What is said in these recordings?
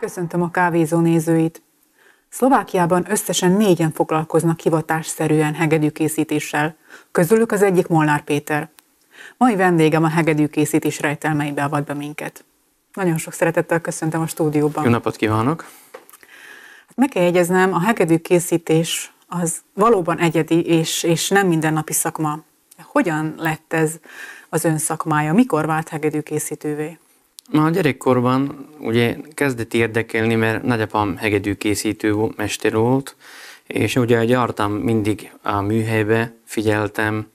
Köszöntöm a kávézó nézőit! Szlovákiában összesen négyen foglalkoznak hivatásszerűen hegedűkészítéssel, közülük az egyik Molnár Péter. Mai vendégem a hegedűkészítés rejtelmeibe avat be minket. Nagyon sok szeretettel köszöntöm a stúdióban. Jó napot kívánok! Hát meg kell jegyeznem, a hegedűkészítés az valóban egyedi és, és nem mindennapi szakma. Hogyan lett ez az ön szakmája? Mikor vált hegedűkészítővé? Na, a gyerekkorban ugye kezdett érdekelni, mert nagyapám hegedűkészítő mester volt, és ugye jártam mindig a műhelybe, figyeltem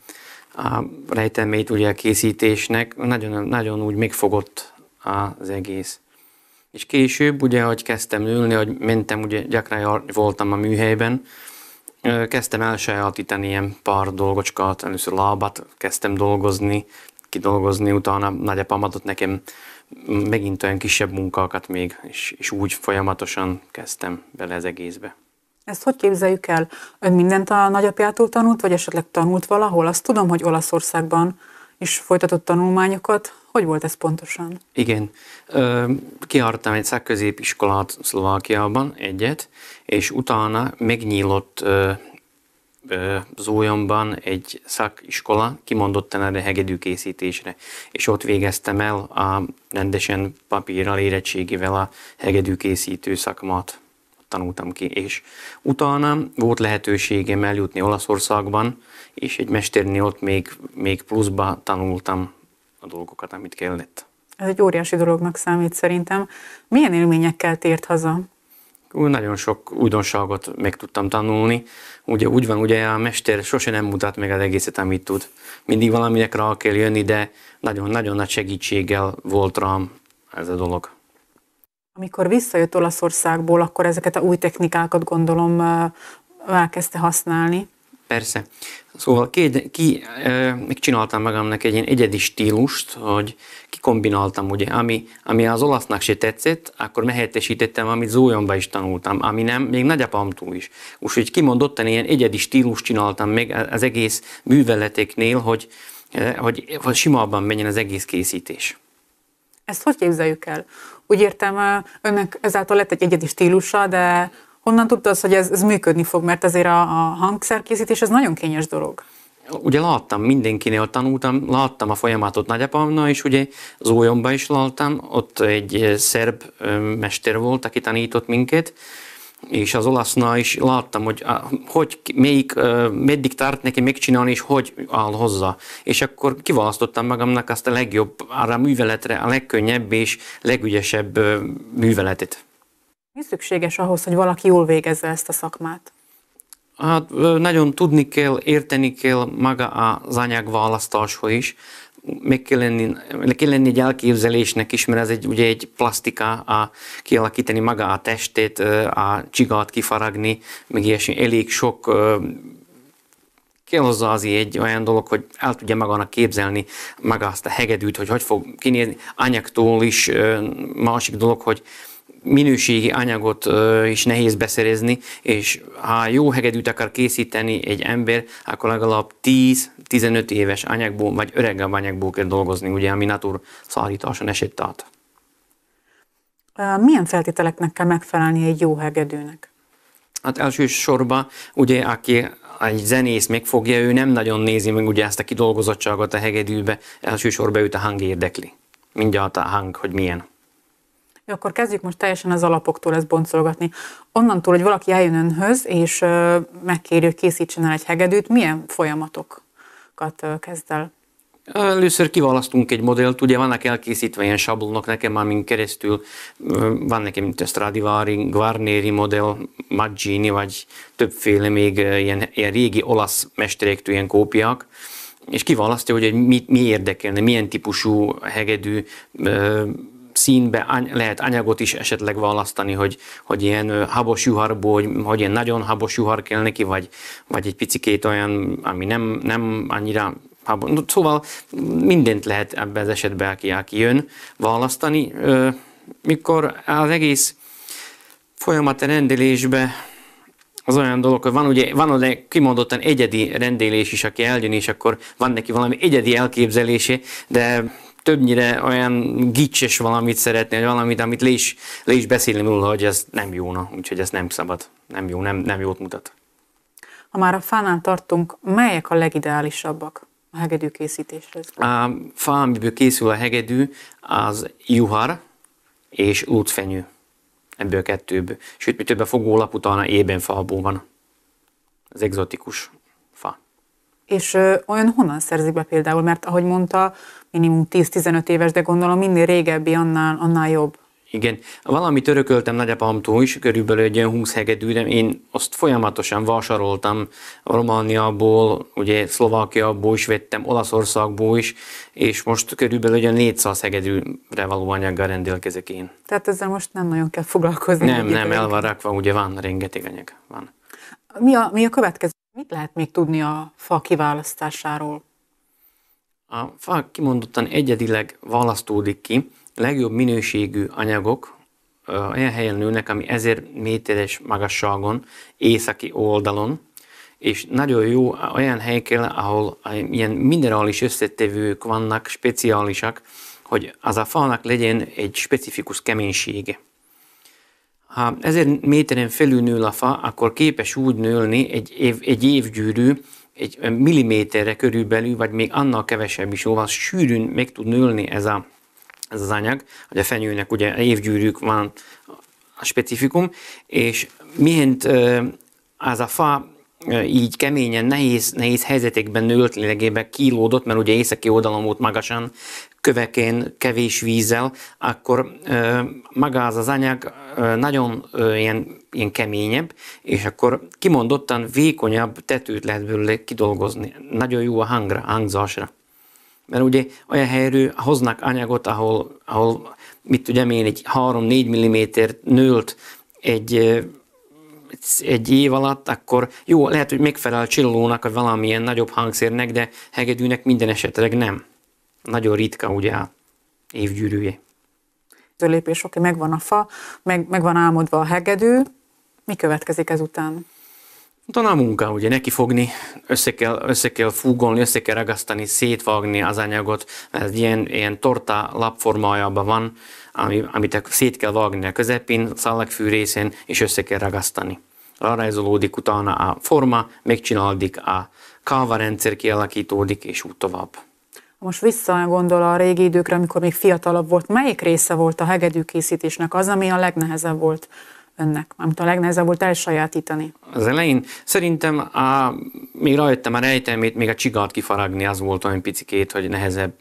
a rejtelmét ugye a készítésnek, nagyon, nagyon úgy megfogott az egész. És később, ugye, hogy kezdtem ülni, hogy mentem, ugye gyakran voltam a műhelyben, kezdtem elsajátítani ilyen pár dolgocskat, először lábat kezdtem dolgozni, kidolgozni, utána nagyapám adott nekem megint olyan kisebb munkákat még, és, és úgy folyamatosan kezdtem bele az egészbe. Ezt hogy képzeljük el? Ön mindent a nagyapjától tanult, vagy esetleg tanult valahol? Azt tudom, hogy Olaszországban is folytatott tanulmányokat. Hogy volt ez pontosan? Igen. Kiártam egy szakközépiskolát Szlovákiában, egyet, és utána megnyílott Zójamban egy szakiskola kimondottan erre hegedűkészítésre, és ott végeztem el a rendesen papírral, érettségével a hegedűkészítő szakmat tanultam ki, és utána volt lehetőségem eljutni Olaszországban, és egy mesternél ott még, még pluszba tanultam a dolgokat, amit kellett. Ez egy óriási dolognak számít szerintem. Milyen élményekkel tért haza? úgy nagyon sok újdonságot meg tudtam tanulni. Ugye úgy van, ugye a mester sose nem mutat meg az egészet, amit tud. Mindig valaminek rá kell jönni, de nagyon-nagyon nagy segítséggel volt rám ez a dolog. Amikor visszajött Olaszországból, akkor ezeket a új technikákat gondolom elkezdte használni. Persze. Szóval ki, ki csináltam magamnak egy ilyen egyedi stílust, hogy kikombináltam, ugye, ami, ami az olasznak se tetszett, akkor mehetesítettem, amit Zólyomba is tanultam, ami nem, még nagyapámtól is. Úgyhogy kimondottan ilyen egyedi stílust csináltam meg az egész műveleteknél, hogy, hogy, hogy simábban menjen az egész készítés. Ezt hogy képzeljük el? Úgy értem, önnek ezáltal lett egy egyedi stílusa, de Honnan tudta az, hogy ez, ez működni fog, mert azért a, a hangszerkészítés az nagyon kényes dolog. Ugye láttam, mindenkinél tanultam, láttam a folyamatot nagyapámnál, és ugye az ójomba is láttam, ott egy eh, szerb eh, mester volt, aki tanított minket, és az olasznál is láttam, hogy, ah, hogy melyik, eh, meddig tart neki megcsinálni, és hogy áll hozzá. És akkor kiválasztottam magamnak azt a legjobb, arra a műveletre a legkönnyebb és legügyesebb műveletet. Mi szükséges ahhoz, hogy valaki jól végezze ezt a szakmát? Hát nagyon tudni kell, érteni kell maga az anyagválasztáshoz is, Még kell lenni, kell lenni egy elképzelésnek is, mert ez egy, ugye egy plastika, a, kialakítani maga a testét, a csigát kifaragni, meg ilyesmi, elég sok kell hozzá az egy olyan dolog, hogy el tudja magának képzelni maga azt a hegedűt, hogy hogy fog kinézni, anyagtól is másik dolog, hogy minőségi anyagot is nehéz beszerezni, és ha jó hegedűt akar készíteni egy ember, akkor legalább 10-15 éves anyagból, vagy öregebb anyagból kell dolgozni, ugye, ami natur szállításon esett át. Milyen feltételeknek kell megfelelni egy jó hegedűnek? Hát elsősorban, ugye, aki egy zenész megfogja, ő nem nagyon nézi meg ugye ezt a kidolgozottságot a hegedűbe, elsősorban őt a hang érdekli. Mindjárt a hang, hogy milyen. Jó, akkor kezdjük most teljesen az alapoktól ezt boncolgatni. Onnantól, hogy valaki eljön önhöz, és megkérjük, készítsen el egy hegedűt, milyen folyamatokat kezd el? Először kiválasztunk egy modellt, ugye vannak elkészítve ilyen sablonok nekem, amin keresztül van nekem mint a Stradivari, Guarneri modell, Maggini, vagy többféle még ilyen, ilyen régi olasz mesterektől ilyen kópiák, és kiválasztja, hogy mi, mi érdekelne, milyen típusú hegedű színbe any- lehet anyagot is esetleg választani, hogy, hogy ilyen habos juharból, hogy, hogy ilyen nagyon habos juhar kell neki, vagy, vagy egy picikét olyan, ami nem, nem annyira habos. No, szóval mindent lehet ebben az esetben, aki, aki jön, választani. Mikor az egész folyamat a rendelésbe az olyan dolog, hogy van ugye, van ugye kimondottan egyedi rendelés is, aki eljön, és akkor van neki valami egyedi elképzelése, de többnyire olyan gicses valamit vagy valamit, amit le is, le is beszélni róla, hogy ez nem jóna, úgyhogy ez nem szabad, nem jó, nem, nem jót mutat. Ha már a fánál tartunk, melyek a legideálisabbak a hegedű készítéshez? A fa, amiből készül a hegedű, az juhar és útfenyő. Ebből kettőből. Sőt, mi több a fogólap utána ében fa van. Az egzotikus és ö, olyan honnan szerzik be például? Mert ahogy mondta, minimum 10-15 éves, de gondolom minél régebbi, annál, annál jobb. Igen. Valamit örököltem nagyapámtól is, körülbelül egy olyan 20 hegedű, de én azt folyamatosan vásároltam Romániából, ugye Szlovákiából is vettem, Olaszországból is, és most körülbelül egy olyan 400 hegedűre való anyaggal rendelkezek én. Tehát ezzel most nem nagyon kell foglalkozni. Nem, nem, el van rakva, ugye van, rengeteg anyag van. Mi a, mi a következő? Mit lehet még tudni a fa kiválasztásáról? A fa kimondottan egyedileg választódik ki, legjobb minőségű anyagok olyan helyen nőnek, ami 1000 méteres magasságon, északi oldalon, és nagyon jó olyan hely kell, ahol eh, ilyen minerális összetevők vannak, speciálisak, hogy az a falnak legyen egy specifikus keménysége. Ha ezer méteren felül nő a fa, akkor képes úgy nőlni egy, év, egy évgyűrű, egy milliméterre körülbelül, vagy még annál kevesebb is, óval sűrűn meg tud nőlni ez, a, ez az anyag, hogy a fenyőnek ugye évgyűrűk van a specifikum, és mihent az a fa így keményen, nehéz, nehéz helyzetekben nőtt lényegében kilódott, mert ugye északi oldalon volt magasan, kövekén kevés vízzel, akkor maga az az anyag nagyon ilyen, ilyen keményebb, és akkor kimondottan vékonyabb tetőt lehet belőle kidolgozni. Nagyon jó a hangra, hangzásra. Mert ugye olyan helyről hoznak anyagot, ahol, ahol mit tudom én, egy 3-4 mm nőlt egy egy év alatt, akkor jó, lehet, hogy megfelel a csillónak, vagy valamilyen nagyobb hangszérnek, de hegedűnek minden esetleg nem nagyon ritka ugye a évgyűrűje. Az lépés, oké, megvan a fa, meg, megvan álmodva a hegedű, mi következik ezután? Utána hát a munka, ugye neki fogni, össze kell, össze kell fúgolni, össze kell ragasztani, szétvágni az anyagot, mert ilyen, ilyen torta lapformájában van, ami, amit szét kell vágni a közepén, szallagfű részén, és össze kell ragasztani. Rárajzolódik utána a forma, megcsinálódik a kávarendszer kialakítódik, és úgy tovább most visszagondol a régi időkre, amikor még fiatalabb volt, melyik része volt a hegedűkészítésnek az, ami a legnehezebb volt önnek, amit a legnehezebb volt elsajátítani? Az elején szerintem a, még rájöttem a rejtelmét, még a csigát kifaragni az volt olyan picikét, hogy nehezebb.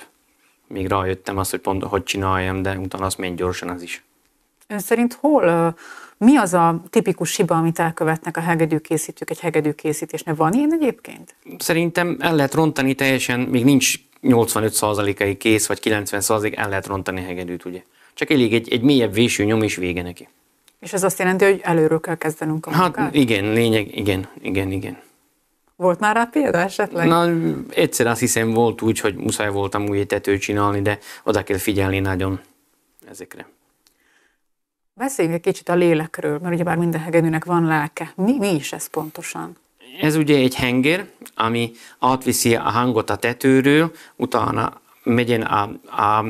Még rájöttem azt, hogy pont hogy csináljam, de utána azt még gyorsan az is. Ön szerint hol, mi az a tipikus hiba, amit elkövetnek a hegedűkészítők egy hegedűkészítésnél? Van ilyen egyébként? Szerintem el lehet rontani teljesen, még nincs 85 ig kész, vagy 90%-ig el lehet rontani hegedűt, ugye. Csak elég egy, egy mélyebb véső nyom és vége neki. És ez azt jelenti, hogy előről kell kezdenünk a hát, munkát? Hát igen, lényeg, igen, igen, igen. Volt már rá példa esetleg? Na, egyszer azt hiszem volt úgy, hogy muszáj voltam új tetőt csinálni, de oda kell figyelni nagyon ezekre. Beszéljünk egy kicsit a lélekről, mert ugyebár minden hegedűnek van lelke. Mi, mi is ez pontosan? Ez ugye egy henger, ami átviszi a hangot a tetőről, utána megyen a, a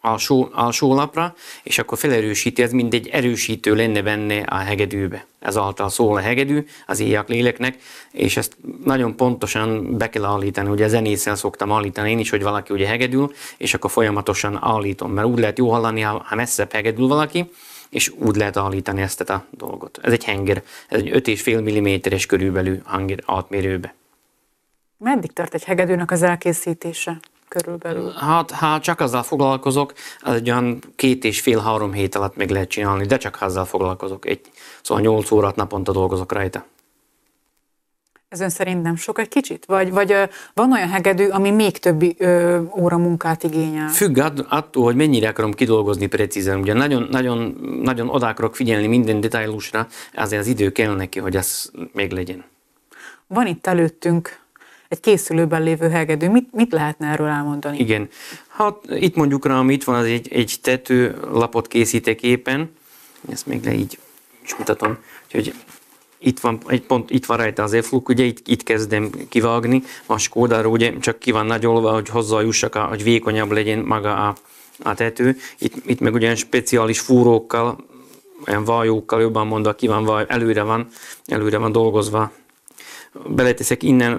alsó, alsó lapra, és akkor felerősíti, ez mint egy erősítő lenne benne a hegedűbe. Ezáltal szól a hegedű az éjjak léleknek, és ezt nagyon pontosan be kell állítani, ugye zenésszel szoktam állítani én is, hogy valaki ugye hegedül, és akkor folyamatosan állítom, mert úgy lehet jó hallani, ha messzebb hegedül valaki, és úgy lehet állítani ezt a dolgot. Ez egy henger, ez egy 5,5 mm-es körülbelül henger átmérőbe. Meddig tart egy hegedűnek az elkészítése? körülbelül? Hát, ha csak azzal foglalkozok, az egy olyan két és fél-három hét alatt meg lehet csinálni, de csak azzal foglalkozok. Egy, szóval nyolc órát naponta dolgozok rajta. Ez ön szerint nem sok egy kicsit? Vagy, vagy van olyan hegedű, ami még több ö, óra munkát igényel? Függ attól, hogy mennyire akarom kidolgozni precízen. Ugye nagyon, nagyon, nagyon oda akarok figyelni minden detailusra, azért az idő kell neki, hogy ez még legyen. Van itt előttünk egy készülőben lévő hegedű. Mit, mit lehetne erről elmondani? Igen. Hát itt mondjuk rá, amit itt van, az egy, egy tetőlapot készítek éppen. Ezt még le így is mutatom. Úgyhogy itt van, egy pont, itt van rajta az e ugye itt, itt kezdem kivágni, a skódáról ugye csak ki van nagyolva, hogy hozzájussak, a, hogy vékonyabb legyen maga a, a tető. Itt, itt meg ugyan speciális fúrókkal, olyan vajókkal, jobban mondva, ki van vaj, előre van, előre van dolgozva. Beleteszek innen,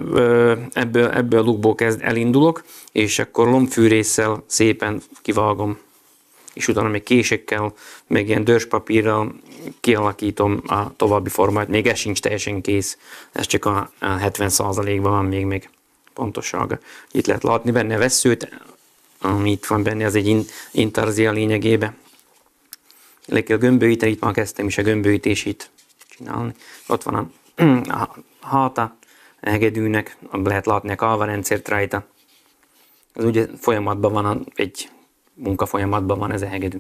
ebből, ebből a lukból kezd, elindulok, és akkor lombfűrészsel szépen kivágom és utána még késekkel, meg ilyen dörzspapírral, kialakítom a további formát. Még ez sincs teljesen kész, ez csak a 70%-ban van még, még pontosága. Itt lehet látni benne a veszőt, ami itt van benne, az egy intarzia lényegébe. Le kell gömbölyíteni, itt már kezdtem is a gömbölyítését csinálni. Ott van a, a háta hegedűnek, lehet látni a kalvarendszert rajta. Ez ugye folyamatban van, egy munka folyamatban van ez a hegedű.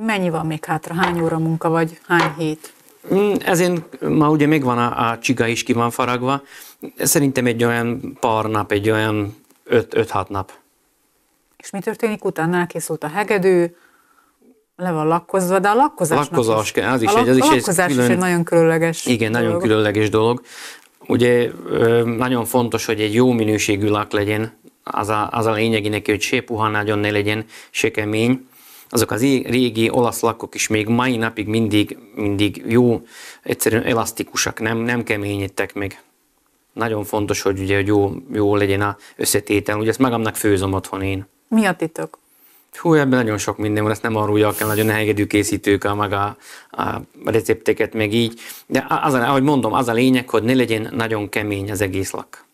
Mennyi van még hátra? Hány óra munka vagy? Hány hét? Mm, ezért ma ugye megvan a, a csiga is ki van faragva. Szerintem egy olyan pár nap, egy olyan 5-6 nap. És mi történik utána? Elkészült a hegedő, le van lakkozva, de a lakkozás. Lakkozás, kell, az is, egy, nagyon különleges Igen, dolog. nagyon különleges dolog. Ugye nagyon fontos, hogy egy jó minőségű lak legyen, az a, az a lényegi neki, hogy se puha nagyon ne legyen, se kemény azok az régi olasz lakok is még mai napig mindig, mindig jó, egyszerűen elasztikusak, nem, nem keményítek meg. Nagyon fontos, hogy ugye hogy jó, jó legyen a összetétel, ugye ezt magamnak főzöm otthon én. Mi a titok? Hú, ebben nagyon sok minden van, ezt nem arulja kell, nagyon hegedű készítők a maga a recepteket, meg így. De az ahogy mondom, az a lényeg, hogy ne legyen nagyon kemény az egész lak.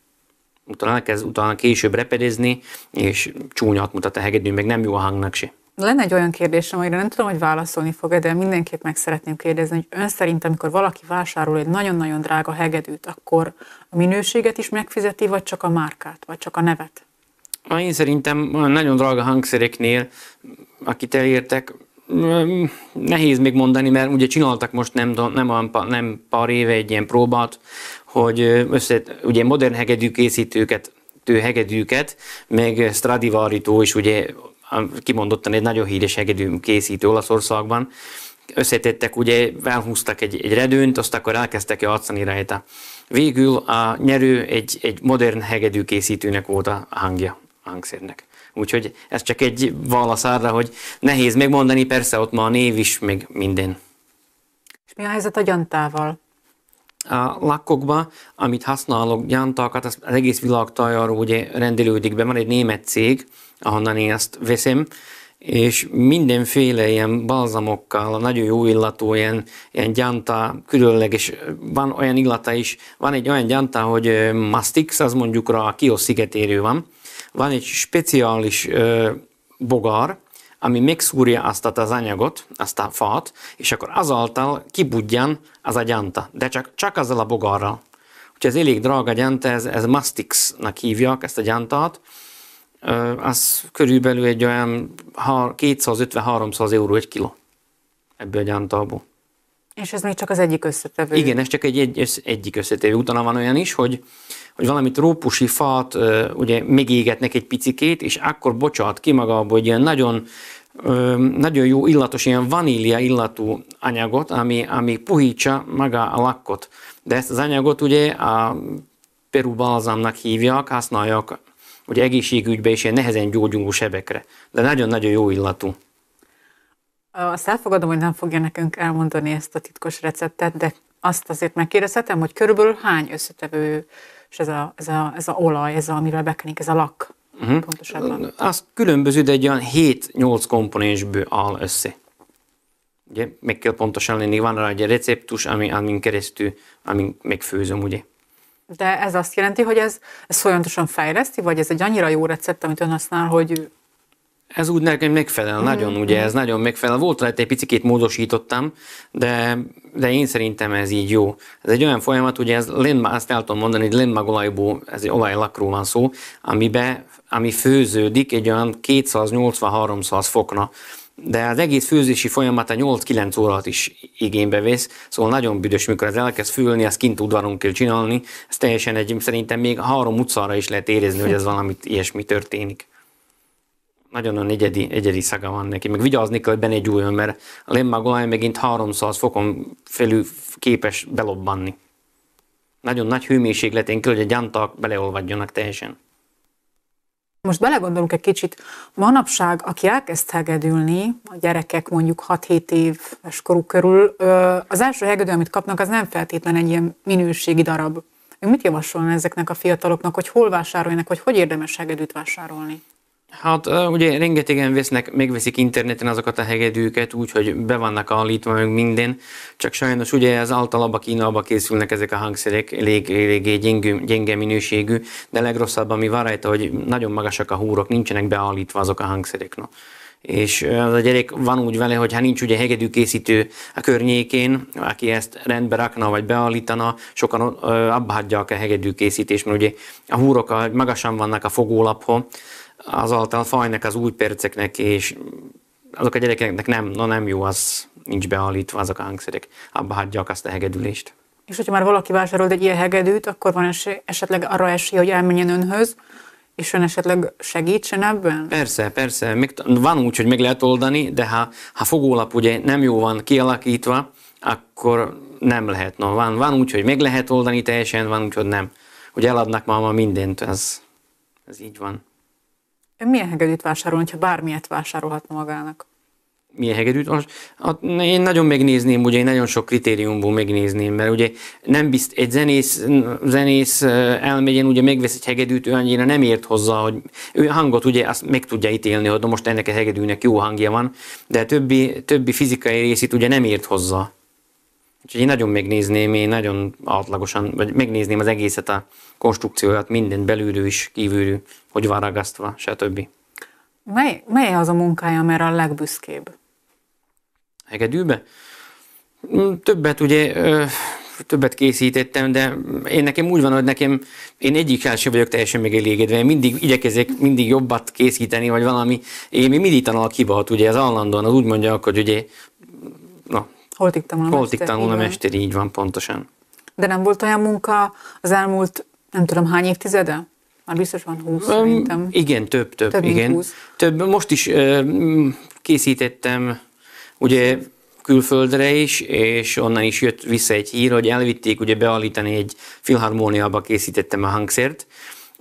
Utána kezd utána később repedezni, és csúnyat mutat a hegedű, meg nem jó a hangnak se. Lenne egy olyan kérdésem, amire nem tudom, hogy válaszolni fog-e, de mindenképp meg szeretném kérdezni, hogy ön szerint, amikor valaki vásárol egy nagyon-nagyon drága hegedűt, akkor a minőséget is megfizeti, vagy csak a márkát, vagy csak a nevet? Ah, én szerintem nagyon drága hangszereknél, akit elértek, mm, nehéz még mondani, mert ugye csináltak most nem, nem, olyan, nem pár éve egy ilyen próbát, hogy össze, ugye modern hegedű készítőket, hegedűket, meg Stradivari-tól is ugye kimondottan egy nagyon híres egedű készítő Olaszországban, összetettek, ugye elhúztak egy, egy redőnt, azt akkor elkezdtek játszani rajta. Végül a nyerő egy, egy modern hegedű készítőnek volt a hangja, a hangszernek. Úgyhogy ez csak egy válasz arra, hogy nehéz megmondani, persze ott ma a név is, meg minden. És mi a helyzet a gyantával? a lakokba, amit használok, gyántalkat, az egész világtajáról ugye rendelődik be. Van egy német cég, ahonnan én ezt veszem, és mindenféle ilyen balzamokkal, nagyon jó illatú, ilyen, ilyen gyanta, különleges, van olyan illata is, van egy olyan gyanta, hogy Mastix, az mondjuk a Kios szigetérő van, van egy speciális ö, bogár, ami megszúrja azt az anyagot, azt a fát, és akkor azáltal kibudjan az a gyanta, de csak, csak azzal a bogarral. Úgyhogy ez elég drága gyanta, ez, ez mastixnak hívják ezt a gyantát, az körülbelül egy olyan 250-300 euró egy kiló ebből a gyantából. És ez még csak az egyik összetevő. Igen, ez csak egy, egy egyik összetevő. Utána van olyan is, hogy hogy valami trópusi fát ugye megégetnek egy picikét, és akkor bocsát ki magából hogy ilyen nagyon nagyon jó illatos, ilyen vanília illatú anyagot, ami, ami puhítsa maga a lakkot. De ezt az anyagot ugye a Peru balzamnak hívják, használják ugye egészségügybe és ilyen nehezen gyógyuló sebekre. De nagyon-nagyon jó illatú. Azt elfogadom, hogy nem fogja nekünk elmondani ezt a titkos receptet, de azt azért megkérdezhetem, hogy körülbelül hány összetevő és ez a, ez a, ez a olaj, ez a, amivel bekenik, ez a lak uh-huh. pontosabban. Az különböző, de egy olyan 7-8 komponensből áll össze. Ugye, meg kell pontosan lenni, van rá egy receptus, ami, amin keresztül, amin megfőzöm, ugye? De ez azt jelenti, hogy ez, ez folyamatosan fejleszti, vagy ez egy annyira jó recept, amit ön használ, hogy ez úgy nekem megfelel, mm. nagyon, ugye, ez nagyon megfelel. Volt rajta egy picit módosítottam, de, de én szerintem ez így jó. Ez egy olyan folyamat, ugye ez lindma, azt el tudom mondani, hogy olajból, ez egy olajlakról van szó, amibe, ami főződik egy olyan 280-300 fokna de az egész főzési folyamat a 8-9 órát is igénybe vesz, szóval nagyon büdös, mikor ez elkezd fülni, ezt kint udvaron kell csinálni, ez teljesen egy, szerintem még három utcára is lehet érezni, hogy ez valamit ilyesmi történik nagyon a egyedi, egyedi szaga van neki. Meg vigyázni kell, hogy gyújjon, mert a Lemma megint 300 fokon felül képes belobbanni. Nagyon nagy hőmérsékletén kell, hogy a gyantak beleolvadjanak teljesen. Most belegondolunk egy kicsit, manapság, aki elkezd hegedülni, a gyerekek mondjuk 6-7 éves koruk körül, az első hegedő, amit kapnak, az nem feltétlen egy ilyen minőségi darab. mit javasolna ezeknek a fiataloknak, hogy hol vásároljanak, hogy hogy érdemes hegedűt vásárolni? Hát ugye rengetegen vesznek, megveszik interneten azokat a hegedűket, úgyhogy be vannak állítva meg minden, csak sajnos ugye az általában Kínába készülnek ezek a hangszerek, elég, eléggé gyenge minőségű, de legrosszabb, ami van rajta, hogy nagyon magasak a húrok, nincsenek beállítva azok a hangszerek. No és az a gyerek van úgy vele, hogy ha nincs ugye hegedű készítő a környékén, aki ezt rendbe rakna vagy beállítana, sokan abbahagyják hagyják a hegedű készítést, mert ugye a húrok magasan vannak a fogólapon, azáltal a fajnak, az új perceknek, és azok a gyerekeknek nem, no nem jó, az nincs beállítva azok a hangszerek, abba hagyják azt a hegedülést. És hogyha már valaki vásárolt egy ilyen hegedűt, akkor van esély, esetleg arra esély, hogy elmenjen önhöz, és ön esetleg segítsen ebben? Persze, persze. Még, van úgy, hogy meg lehet oldani, de ha, ha fogólap ugye nem jó van kialakítva, akkor nem lehet. No, van, van úgy, hogy meg lehet oldani teljesen, van úgy, hogy nem. Hogy eladnak ma mindent, ez, ez így van. Ön milyen hegedűt vásárol, ha bármilyet vásárolhatna magának? milyen hegedűt. Én nagyon megnézném, ugye én nagyon sok kritériumból megnézném, mert ugye nem bizt, egy zenész, zenész elmegyen, ugye megvesz egy hegedűt, ő annyira nem ért hozzá, hogy ő hangot ugye azt meg tudja ítélni, hogy most ennek a hegedűnek jó hangja van, de a többi, többi fizikai részét ugye nem ért hozzá. Úgyhogy én nagyon megnézném, én nagyon átlagosan, vagy megnézném az egészet, a konstrukcióját, minden belülről is, kívülről, hogy van ragasztva, stb. Mely, mely az a munkája, amire a legbüszkébb? Egedűbe? Mm, többet ugye, többet készítettem, de én nekem úgy van, hogy nekem, én egyik sem vagyok teljesen megelégedve, én mindig igyekezek mindig jobbat készíteni, vagy valami, én mi mindig tanulok hibát, ugye az állandóan, az úgy mondja, hogy ugye, na, Holtig tanul a mester. Holtig tanul a mester, így van, pontosan. De nem volt olyan munka az elmúlt, nem tudom, hány évtizede? Már biztos van húsz, um, szerintem. Igen, több, több, több igen. Több, most is ö, készítettem, ugye külföldre is, és onnan is jött vissza egy hír, hogy elvitték ugye beállítani egy filharmóniába készítettem a hangszert,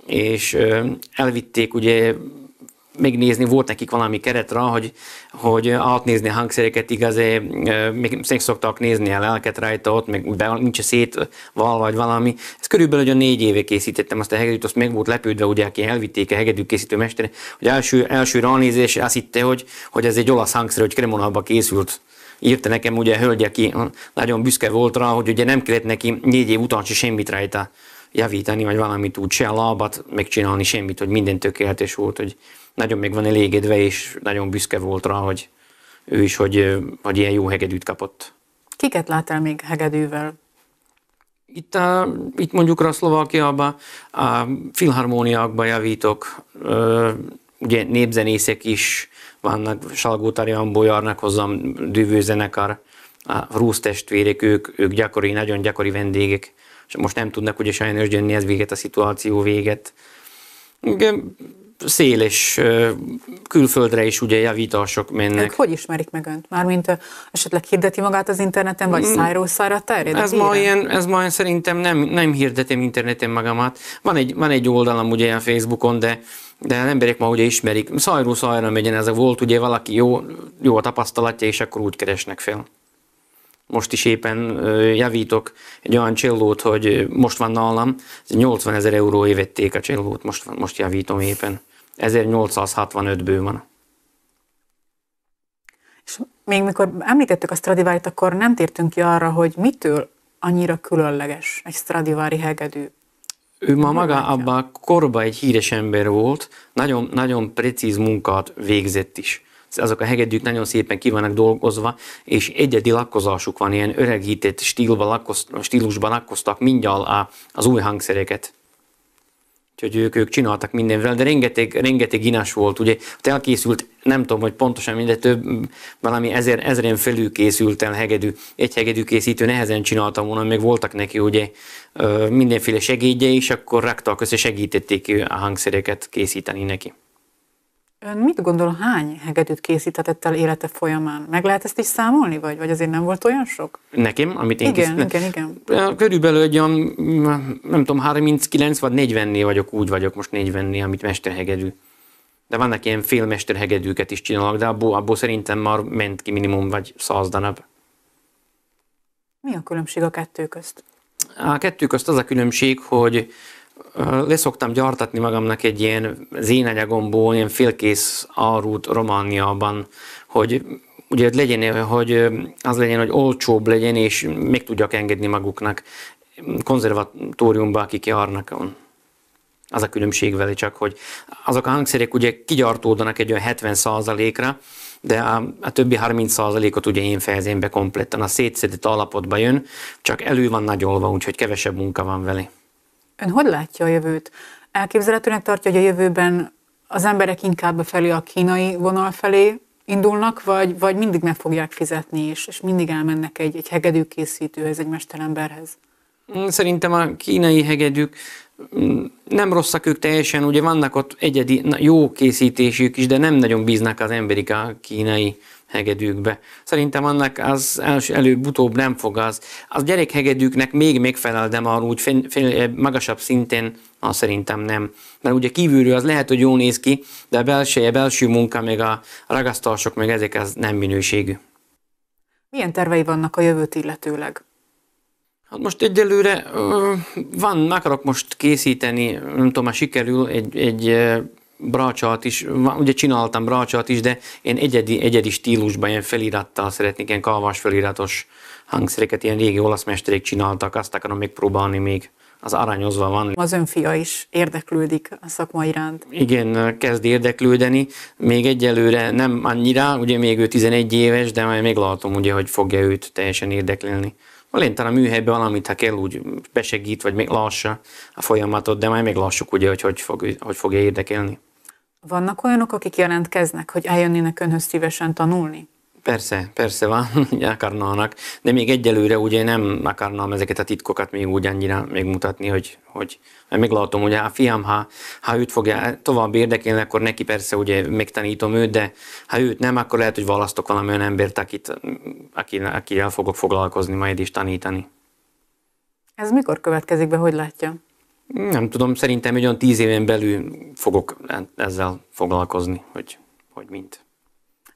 és ö, elvitték ugye még nézni, volt nekik valami keretre, hogy, hogy átnézni a hangszereket igazé, még szék szoktak nézni a lelket rajta ott, meg be, nincs a szét val vagy valami. Ez körülbelül a négy éve készítettem azt a hegedűt, azt meg volt lepődve, ugye, aki elvitték a hegedű készítő mestere, hogy első, első ránézés azt hitte, hogy, hogy ez egy olasz hangszer, hogy Kremonalba készült írta nekem ugye a hölgy, aki nagyon büszke volt rá, hogy ugye nem kellett neki négy év után se semmit rajta javítani, vagy valamit úgy se a megcsinálni semmit, hogy minden tökéletes volt, hogy nagyon meg van elégedve, és nagyon büszke volt rá, hogy ő is, hogy, hogy ilyen jó hegedűt kapott. Kiket láttál még hegedűvel? Itt, a, itt mondjuk a Szlovákiában a filharmóniákban javítok, ugye népzenészek is vannak, Salgó Tarjanból járnak hozzám dűvőzenekar, a Rúsz testvérek, ők, ők gyakori, nagyon gyakori vendégek most nem tudnak ugye sajnos jönni, ez véget a szituáció véget. Szél és külföldre is ugye javítások mennek. Ők hogy ismerik meg önt? Mármint esetleg hirdeti magát az interneten, vagy mm. szájról szájra terjed? Ez ma, ilyen, ez ma szerintem nem, nem hirdetem interneten magamat. Van egy, van egy oldalam ugye a Facebookon, de de az emberek ma ugye ismerik, szajró szajra megyen ez a volt, ugye valaki jó, jó a tapasztalatja, és akkor úgy keresnek fel most is éppen javítok egy olyan csillót, hogy most van nálam, 80 ezer euró évették a csillót, most, van, most javítom éppen. 1865-ből van. És még mikor említettük a Stradivari-t, akkor nem tértünk ki arra, hogy mitől annyira különleges egy Stradivari hegedű. Ő ma maga abban a korban egy híres ember volt, nagyon, nagyon precíz munkát végzett is azok a hegedűk nagyon szépen ki vannak dolgozva, és egyedi lakkozásuk van, ilyen öregített stílusban lakkoz, stílusban lakkoztak mindjárt az új hangszereket. Úgyhogy ők, ők csináltak mindenvel, de rengeteg, rengeteg inás volt, ugye, elkészült, nem tudom, hogy pontosan minden több, valami ezer, ezeren felül készült el hegedű, egy hegedű készítő nehezen csináltam volna, még voltak neki ugye mindenféle segédje, és akkor raktak össze, segítették a hangszereket készíteni neki. Ön mit gondol, hány hegedűt készíthetett el élete folyamán? Meg lehet ezt is számolni, vagy, vagy azért nem volt olyan sok? Nekem, amit én igen, Igen, igen. Körülbelül egy olyan, nem tudom, 39 vagy 40-nél vagyok, úgy vagyok most 40-nél, amit mesterhegedű. De vannak ilyen félmesterhegedűket is csinálok, de abból, abból szerintem már ment ki minimum vagy száz darab. Mi a különbség a kettő közt? A kettő közt az a különbség, hogy leszoktam gyartatni magamnak egy ilyen zénanyagomból, ilyen félkész arút Romániában, hogy ugye legyen, hogy az legyen, hogy olcsóbb legyen, és meg tudjak engedni maguknak konzervatóriumba, akik járnak. Az a különbség vele csak, hogy azok a hangszerek ugye kigyartódanak egy olyan 70%-ra, de a, a többi 30%-ot ugye én fejezem be kompletten. A szétszedett alapotba jön, csak elő van nagyolva, úgyhogy kevesebb munka van vele. Ön hogy látja a jövőt? Elképzelhetőnek tartja, hogy a jövőben az emberek inkább felé a kínai vonal felé indulnak, vagy, vagy mindig meg fogják fizetni, és, és mindig elmennek egy, egy hegedűkészítőhez egy mesteremberhez? Mm, szerintem a kínai hegedűk mm, nem rosszak ők teljesen, ugye vannak ott egyedi jó készítésük is, de nem nagyon bíznak az emberik a kínai hegedűkbe. Szerintem annak az első előbb-utóbb nem fog az. Az gyerekhegedűknek még megfelel, de már úgy fél, fél, eh, magasabb szinten az szerintem nem. Mert ugye kívülről az lehet, hogy jól néz ki, de a belseje, belső munka, meg a ragasztások meg ezek az nem minőségű. Milyen tervei vannak a jövőt illetőleg? Hát most egyelőre van, akarok most készíteni, nem tudom, ha sikerül, egy, egy eh, brácsát is, ugye csináltam brácsát is, de én egyedi, egyedi stílusban, ilyen felirattal szeretnék, ilyen kalvás feliratos hangszereket, ilyen régi olasz mesterek csináltak, azt akarom még próbálni még az arányozva van. Az ön fia is érdeklődik a szakma iránt. Igen, kezd érdeklődni, még egyelőre nem annyira, ugye még ő 11 éves, de majd meglátom ugye, hogy fogja őt teljesen Valén talán a műhelyben valamit, ha kell, úgy besegít, vagy még lássa a folyamatot, de majd lássuk, ugye, hogy hogy, fog, hogy fogja érdekelni. Vannak olyanok, akik jelentkeznek, hogy eljönnének önhöz szívesen tanulni? Persze, persze van, akarnának, de még egyelőre ugye nem akarnám ezeket a titkokat még úgy annyira még mutatni, hogy, hogy hát meglátom, ugye a fiam, ha, ha őt fogja tovább érdekelni, akkor neki persze ugye megtanítom őt, de ha őt nem, akkor lehet, hogy választok valami olyan embert, akit, akire, akire fogok foglalkozni, majd is tanítani. Ez mikor következik be, hogy látja? Nem tudom, szerintem egy olyan tíz éven belül fogok ezzel foglalkozni, hogy, hogy mint.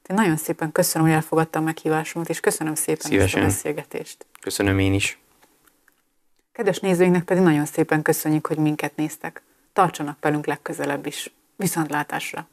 Én nagyon szépen köszönöm, hogy elfogadtam meghívásomat, és köszönöm szépen Szívesen. ezt a beszélgetést. Köszönöm én is. Kedves nézőinknek pedig nagyon szépen köszönjük, hogy minket néztek. Tartsanak velünk legközelebb is. Viszontlátásra!